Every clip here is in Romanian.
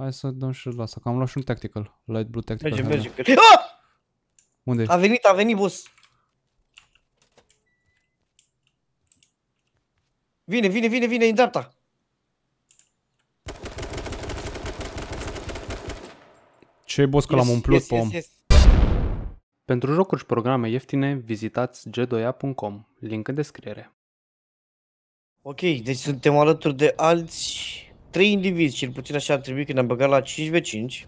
Hai să dăm și la asta, că am luat și un tactical. Light blue tactical. Merge merge, Merge. Ah! Unde -i? A venit, a venit bus. Vine, vine, vine, vine, în dreapta. ce boss că yes, l-am umplut yes, pe om. Yes, yes. Pentru jocuri și programe ieftine, vizitați g2a.com, link în descriere. Ok, deci suntem alături de alți trei indivizi, cel puțin așa ar trebui când am băgat la 5v5.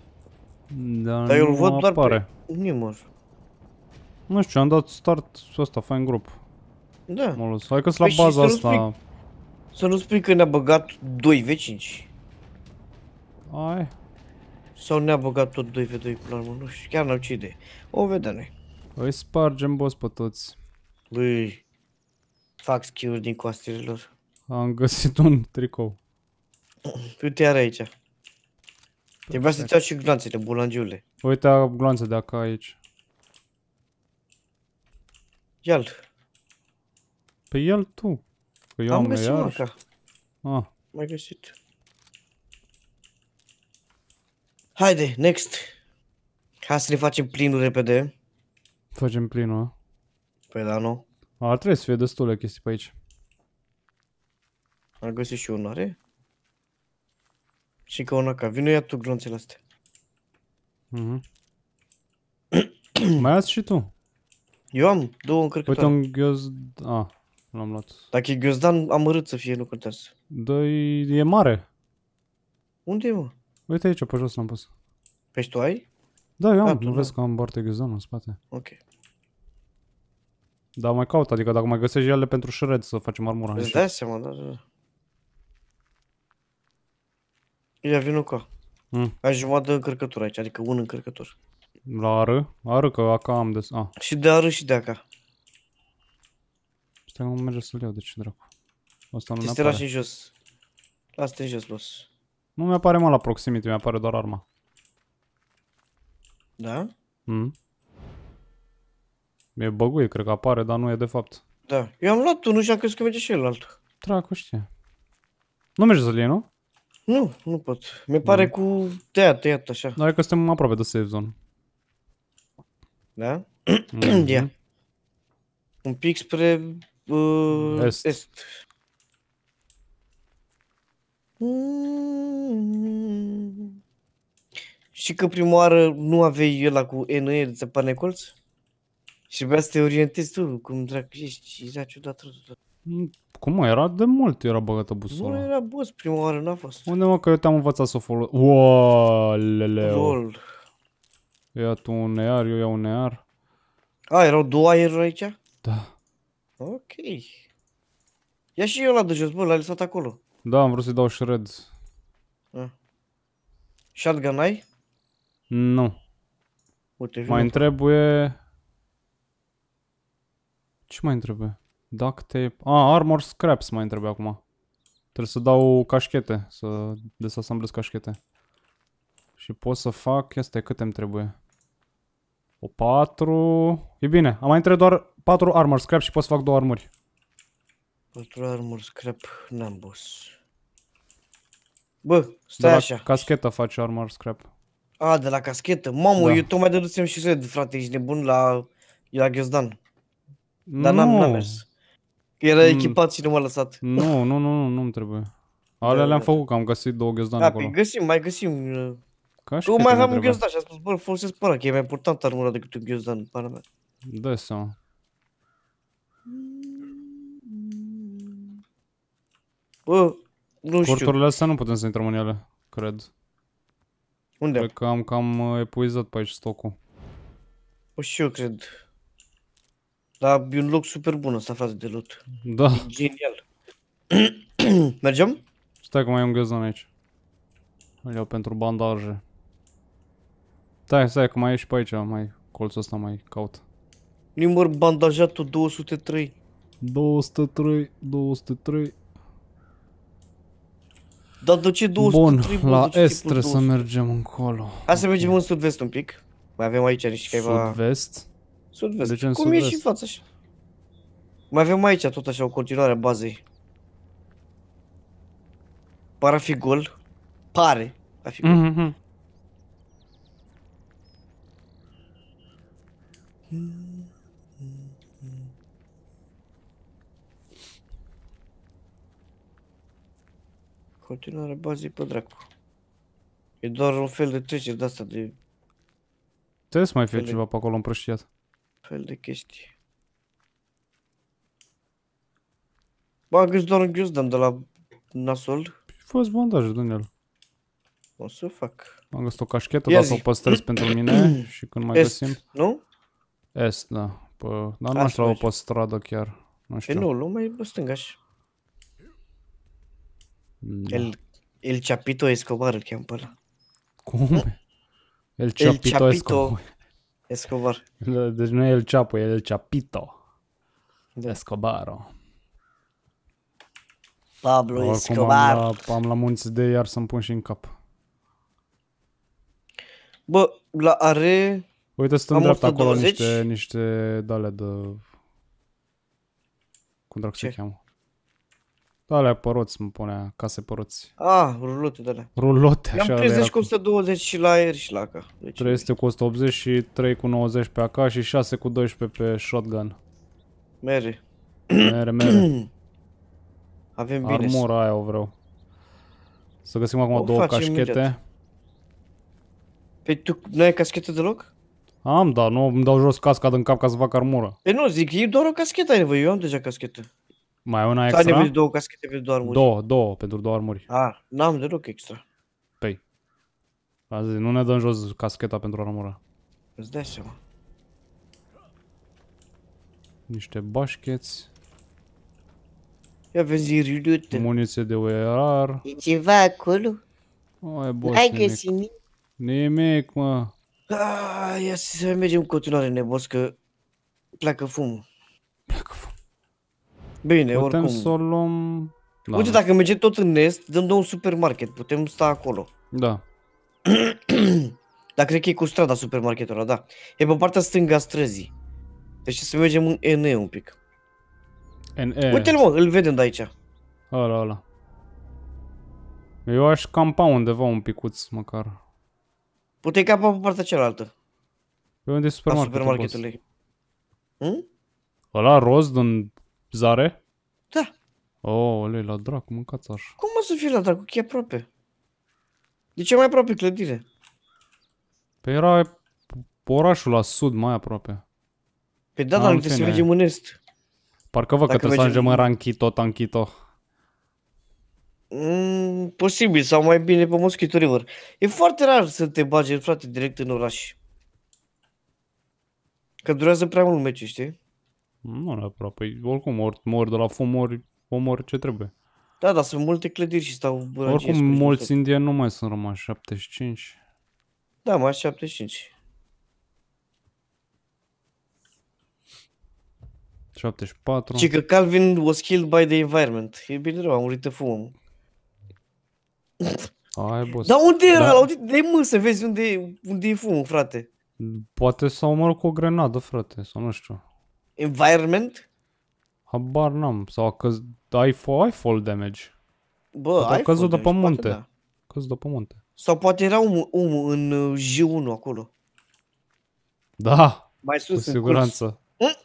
Da, Dar eu îl văd doar apare. pe Nimor. Nu știu, am dat start ăsta, fain grup. Da. Mă lăs. Hai că la păi baza să asta. spui, să nu spui că ne-a băgat 2v5. Ai. Sau ne-a băgat tot 2v2 cu l'armă, nu știu, chiar n-am ce idee. O vedem noi. Îi spargem boss pe toți. Băi, fac schiuri din coastele lor. Am găsit un tricou te are aici. Trebuia să-ți iau și gloanțele, bulangiule. Uite gloanțe dacă aici. Ia-l. Pe păi el tu. Că eu am, am găsit marca. Ah. Mai găsit. Haide, next. Ca să ne facem plinul repede. Facem plinul, a? Păi da, nu? Ar trebui să fie destule chestii pe aici. Am găsit și unul, are? Și că una ca vino, ia tu glonțele astea. Mm-hmm. Mai ați și tu? Eu am două încărcătoare. Uite un ghioz... A, l-am luat. Dacă e ghiozdan, amărât să fie, nu contează. Da, e, e mare. Unde e, mă? Uite aici, pe jos l-am pus. Păi tu ai? Da, eu ah, am. Da, nu vezi că am barte ghiozdan în spate. Ok. Dar mai caut, adică dacă mai găsești ele pentru șred să facem armura. Îți dai seama, da, da, da. Ia vină ca. mm. Ai jumătate de încărcătură aici, adică un încărcător. La AR? AR că AK am des... A. Și de AR și de AK. Stai nu merge să-l iau, de ce dracu? Asta nu mi-apare. și jos. Lasă-te jos, boss. Nu mi-apare mă la proximity, mi-apare doar arma. Da? Mm. E băgui, cred că apare, dar nu e de fapt. Da. Eu am luat unul și am crezut că merge și el altul. Dracu știe. Nu merge să-l iei, nu? Nu, nu pot. Mi pare nu. Mm. cu tăiat, tăiat așa. e că suntem aproape de safe zone. Da? mm yeah. Un pic spre uh, est. est. Mm. Și că prima oară nu aveai el cu NE de țăpane colț? Și vrea să te orientezi tu, cum dracu ești, era ciudat rău. Cum era de mult, era băgată busola. Nu era bus prima oară, n-a fost. Unde mă, că eu te-am învățat să o folosesc. Oaleleu. Lol. Ia tu un near, eu iau un ear. A, erau două aeruri aici? Da. Ok. Ia și eu la de jos, bă, l-a lăsat acolo. Da, am vrut să-i dau shreds. A. Shotgun ai? Nu. Uite, mai îmi trebuie... Ce mai îmi Duct tape. Ah, armor scraps mai trebuie acum. Trebuie să dau cașchete, să desasamblez cașchete. Și pot să fac, este câte îmi trebuie. O 4... E bine, am mai între doar 4 armor scrap și pot să fac două armuri. 4 armor scrap n-am boss. Bă, stai de așa. la caschetă faci armor scrap. A, de la cascheta. Mamă, da. eu tocmai dedusem și red, frate, ești nebun la... la ghiozdan. Dar n-am mers. Că era mm. echipat și nu m-a lăsat. Nu, nu, nu, nu, nu-mi trebuie. Da, Alea da, le-am da. făcut, că am găsit două ghezdane da, păi găsim, mai găsim. Uh, Ca și mai aveam un ghezdan. și am spus, bă, folosesc pe ăla, că e mai important armura decât un ghezdan, pana mea. Da, seama. Bă, nu știu. Corturile astea nu putem să intrăm în ele, cred. Unde? Cred că am cam uh, epuizat pe aici stocul. Păi și eu cred. Da, e un loc super bun asta frate, de loot. Da. E genial. Mergem? Stai că mai am găzdan aici. Îl iau pentru bandaje. Stai, stai, că mai e și pe aici, mai colțul ăsta mai caut. Număr bandajatul 203. 203, 203. Dar de ce 203? Bun, la est trebuie să mergem încolo. Hai să mergem în sud-vest un pic. Mai avem aici niște ceva... Sud-vest? Sud-vest. Deci Cum sud e și în față așa. Mai avem aici tot așa o continuare a bazei. Pare a fi gol. Pare a fi gol. Mm-hmm. Continuare bazei pe dracu. E doar un fel de trecere de asta de... Trebuie să mai fie ceva pe acolo împrăștiat fel de chestii. Bă, ți doar un ghiuzdam de la nasol. Păi, fă-ți bandaje, Daniel. O să fac. Am găsit o cașchetă, dar să o păstrez pentru mine și când mai Est, găsim. nu? Est, da. Pă, dar nu aș lua pe stradă chiar. Nu știu. E nu, lumea e pe stângaș. Da. El, el Chapito Escobar îl cheam pe ăla. Cum? El el Chapito Escobar. Escobar. Deci nu e El Chapo, e El Chapito. De. Da. Escobaro. Pablo Oricum Escobar. Am la, am la munți de iar să-mi pun și în cap. Bă, la are... Uite, sunt în dreapta acolo niște, niște dale de... Cum dracu se cheamă? Alea păroți îmi punea, case păroți. Ah, rulote de alea. Rulote, așa. Am 30 deci, cu 120 și la aer și la AK. Deci 300 cu 180 și 3 cu 90 pe AK și 6 cu 12 pe shotgun. Mere. Mere, mere. Avem bine. Armura aia o vreau. Să găsim acum o două cașchete. Imediat. Păi tu nu ai caschetă deloc? Am, da, nu îmi dau jos casca din cap ca să fac armură. Păi nu, zic, e doar o caschetă ai nevoie, eu am deja caschetă. Mai e una extra? Ai nevoie două caschete pentru două armuri. Două, două, pentru două armuri. Ah, n-am deloc extra. Păi. Azi, nu ne dăm jos cascheta pentru armura. Îți dai seama. Niște bașcheți. Ia vezi rilute. Muniție de URR. E ceva acolo? O, e boss, Ai găsit nimic? Nimic, mă. Ah, ia să mergem în continuare, nebos, că pleacă fumul. Bine, Putem oricum. să o luăm... Da. Uite, dacă mergem tot în est, dăm două un supermarket, putem sta acolo. Da. Dar cred că e cu strada supermarketul ăla, da. E pe partea stânga străzii. Deci să mergem în NE un pic. NE. Uite-l, mă, îl vedem de aici. Ăla, ăla. Eu aș campa undeva un picuț, măcar. Putei capa pe partea cealaltă. Pe unde e supermarketul? La supermarketului. Hm? Ăla roz din Zare? Da. Oh, lei la dracu, mâncați așa. Cum o să fie la dracu? E aproape. De deci ce mai aproape clădire? Păi era orașul la sud, mai aproape. Păi da, dar trebuie să mergem în est. Parcă văd că trebuie să ajungem în Ranchito, Tanchito. Mm, posibil, sau mai bine pe Mosquito River. E foarte rar să te bage, frate, direct în oraș. Că durează prea mult meci, știi? Nu neapărat, păi oricum mor, mor de la fum, mor, omor ce trebuie. Da, dar sunt multe clădiri și stau bărăgiesc. Oricum mulți indieni nu mai sunt rămași 75. Da, mai 75. 74. Și că Calvin was killed by the environment. E bine rău, a murit de fum. Ai, boss. Dar unde da. era? Unde de mă să vezi unde, unde e fumul, frate? Poate s au omorât cu o grenadă, frate, sau nu știu. Environment? Habar n-am. Sau a căzut... Ai, ai fall damage. Bă, ai căzut de pe munte. Da. Căzut de pe munte. Sau poate era um, um în uh, J1 acolo. Da. Mai sus, cu în siguranță. Curs. Hm?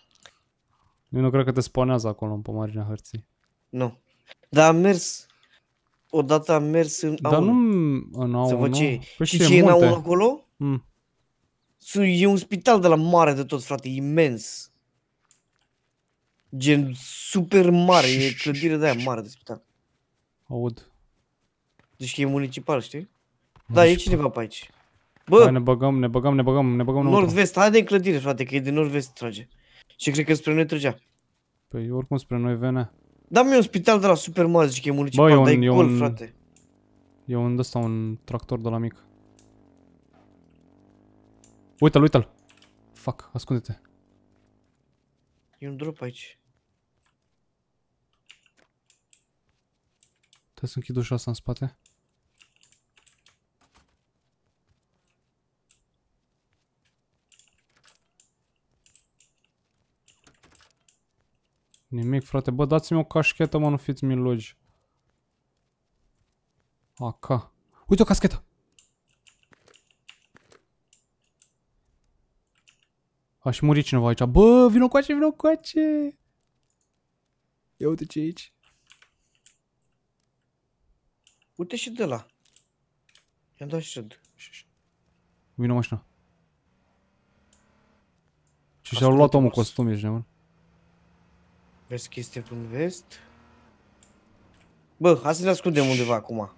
Eu nu cred că te spunează acolo pe marginea hărții. Nu. Dar am mers. Odată am mers în Dar nu în A1. Să văd ce păi și ce e în A1 acolo? Mm. E un spital de la mare de tot, frate, imens. Gen super mare, e clădire de aia mare de spital. Aud. Deci că e municipal, știi? Da, e cineva pe aici. Bă! Hai, ne băgăm, ne băgăm, ne băgăm, ne băgăm Nord-vest, hai de clădire, frate, că e de nord-vest trage. Și cred că spre noi trăgea. Păi oricum spre noi venea. Da, mi un spital de la super mare, zici că e municipal, dar e, gol, frate. E un ăsta, un tractor de la mic. Uite-l, uite-l! Fuck, ascunde-te. E un drop aici. Trebuie să închid ușa asta în spate. Nimic, frate. Bă, dați-mi o cașchetă, mă, nu fiți milogi. Aca. Uite o caschetă! Aș muri cineva aici. Bă, vino ace, vino ace! Ia uite ce e aici. Uite și de la. I-am dat shred. Vino mașina. Și și-au luat omul costum, ești nebun. Vezi că este un vest. Bă, hai să ne ascundem undeva acum.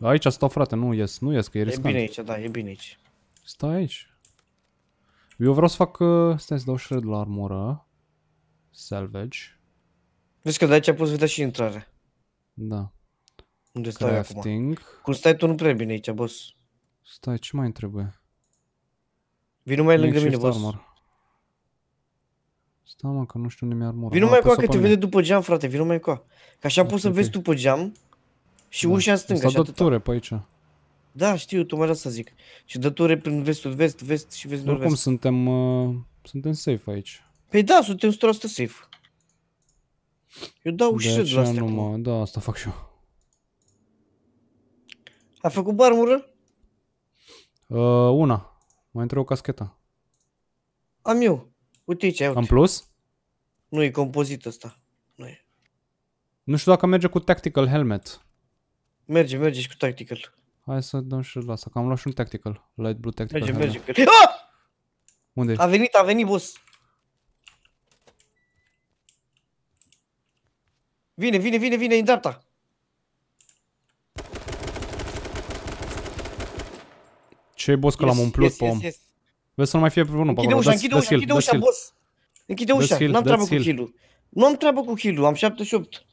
Aici stau, frate, nu ies, nu ies, că e riscant. E bine aici, da, e bine aici. Stai aici. Eu vreau să fac... Uh, stai să dau shred la armură. Salvage. Vezi că de aici poți vedea și intrare. Da. Unde stai Crafting. acum? Cum stai tu nu prea bine aici, boss. Stai, ce mai trebuie? Vino mai lângă mine, boss. Armor. Stai, mă, că nu știu unde mi-ar mora. Vino mai coa, că te vede după geam, frate, vino mai coa. Că așa okay, poți să vezi după geam și da. ușa în stânga Stai atâta. ture pe aici. Da, știu, tu mai să zic. Și dă ture prin vestul vest, vest și vest nord Cum suntem, uh, suntem safe aici. Păi da, suntem 100% safe. Eu dau și de la astea. Nu mă, da, asta fac și eu. A făcut barmură? Uh, una. Mai între o cascheta. Am eu. Uite aici, uite. plus? Nu, e compozit ăsta. Nu, e. nu știu dacă merge cu tactical helmet. Merge, merge și cu tactical. Hai să dăm și la asta, că am luat și un tactical. Light blue tactical. Merge, helmet. merge. Că... Ah! Unde A venit, a venit, boss. Vine, vine, vine, vine, în dreapta. Ce, boss, că l-am umplut pom? Vezi să nu mai fie vreunul pe acolo. Ușa, închide ușa, închide ușa, boss. Închide ușa, n-am treabă cu kill Nu am treabă cu kill am 78.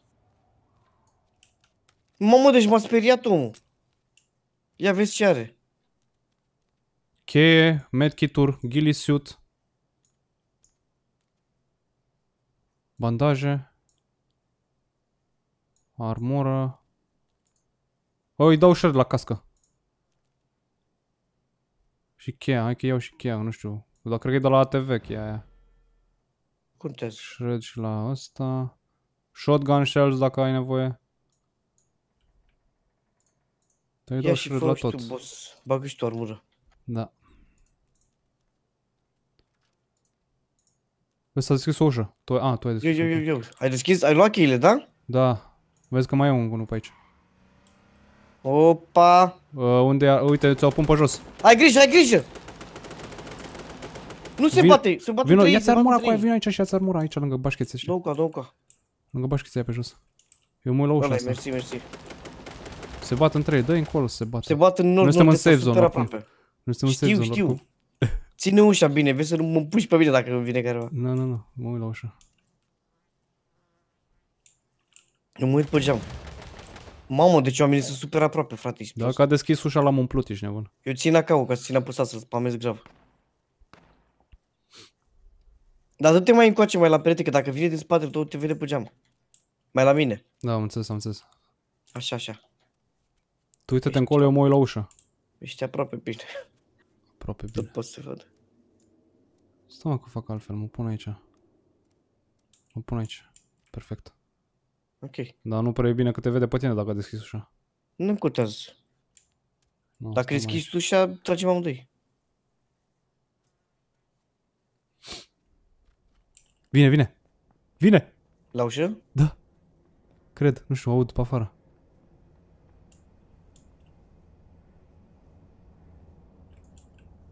Mamă, deci m-a speriat omul. Ia vezi ce are. Cheie, medkit-uri, ghillie suit. Bandaje. Armură. O, îi dau shred la cască. Și cheia, hai că iau și cheia, nu știu. Dar cred că e de la ATV cheia aia. Cum te Shred și la asta. Shotgun shells dacă ai nevoie. Te Ia și fă la tot. tu, boss. Bagă și tu armură. Da. Vezi, s-a deschis o ușă. Tu, a, tu ai deschis. Eu, eu, eu, eu. Ai deschis? Ai luat cheile, da? Da. Vezi că mai e un unul pe aici. Opa! Uh, unde, uite, ți-o pun pe jos. Ai grijă, ai grijă! Nu se Vin, bate, se bate vino, ia-ți armura cu aia, vino aici și ia-ți armura aici lângă bașcheții ăștia. Douca, ca. Lângă bașchețe aia pe jos. Eu mă la ușa asta. Mersi, mersi. Se bat în trei, dă încolo să se bat. Se bat în nord, Nu nu, în nu, nu, nu, nu, nu, nu, nu, Ține ușa bine, vezi să nu mă puși pe mine dacă vine careva. Nu, nu, nu, mă uit la ușa. Nu mă uit pe geam. Mamă, deci am venit super aproape, frate. Da, Dacă a deschis ușa, l-am umplut, ești nebun. Eu țin cau, ca să țin apăsat, să-l spamez grav. Dar du-te mai încoace mai la perete, că dacă vine din spate, tot te vede pe geam. Mai la mine. Da, am înțeles, am înțeles. Așa, așa. Tu uite-te încolo, eu mă uit la ușă. Ești aproape bine. Aproape bine. Tot pot să văd. Stai mă că fac altfel, mă pun aici. Mă pun aici. Perfect. Ok. Dar nu prea e bine că te vede pe tine dacă deschizi ușa. Nu-mi contează. No, dacă deschizi mai... ușa, tragem amândoi. Vine, vine. Vine! La ușă? Da. Cred, nu știu, aud pe afară.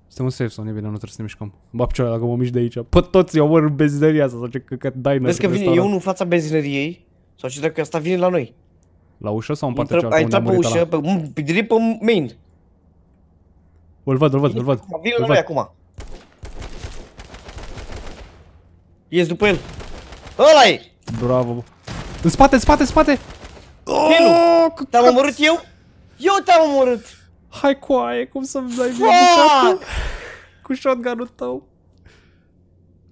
Suntem un safe sau nu e bine, nu trebuie să ne mișcăm. Bă, picioare, dacă mă mișc de aici, pe toți eu mor în benzineria asta sau ce căcat dai Vezi că vine eu în fața benzineriei, sau ce dacă asta vine la noi? La ușă sau în partea cealaltă? Ai intrat pe ușă, pe, pe, direct pe main. Îl văd, îl văd, îl văd. Vine la noi acum. Ies după el. ăla e! Bravo. În spate, în spate, în spate! Oh, Te-am omorât eu? Eu te-am omorât! Hai cu aia, cum să-mi dai mie cu shotgun-ul tău?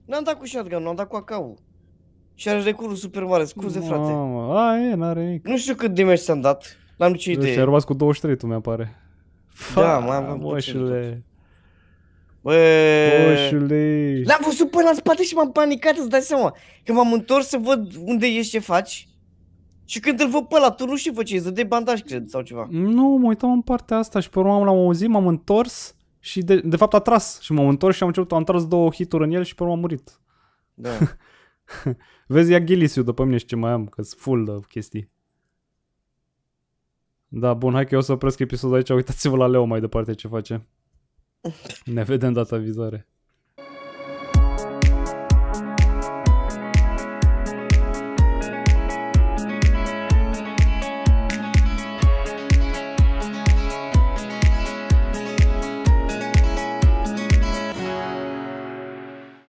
N-am dat cu shotgun, ul am dat cu AK-ul. Și are recurul super mare, scuze Mamă. frate. A, e, n-are nimic. Nu știu cât damage ți-am dat. N-am nicio idee. Deci ai rămas cu 23 tu mi apare. da, mai am moșule. Moșule. L-am văzut pe la spate și m-am panicat, îți dai seama. Că m-am întors să văd unde ești, ce faci. Și când îl văd pe la tu nu știi ce îți bandaj, cred, sau ceva. Nu, mă uitam în partea asta și pe urmă l-am auzit, m-am întors și de, de fapt a tras și m-am întors și am început, am tras două hituri în el și pe urmă am murit. Da. Vezi, ia ghilisiu după mine și ce mai am, că sunt full de chestii. Da, bun, hai că eu o să opresc episodul aici. Uitați-vă la Leo mai departe ce face. Ne vedem data viitoare.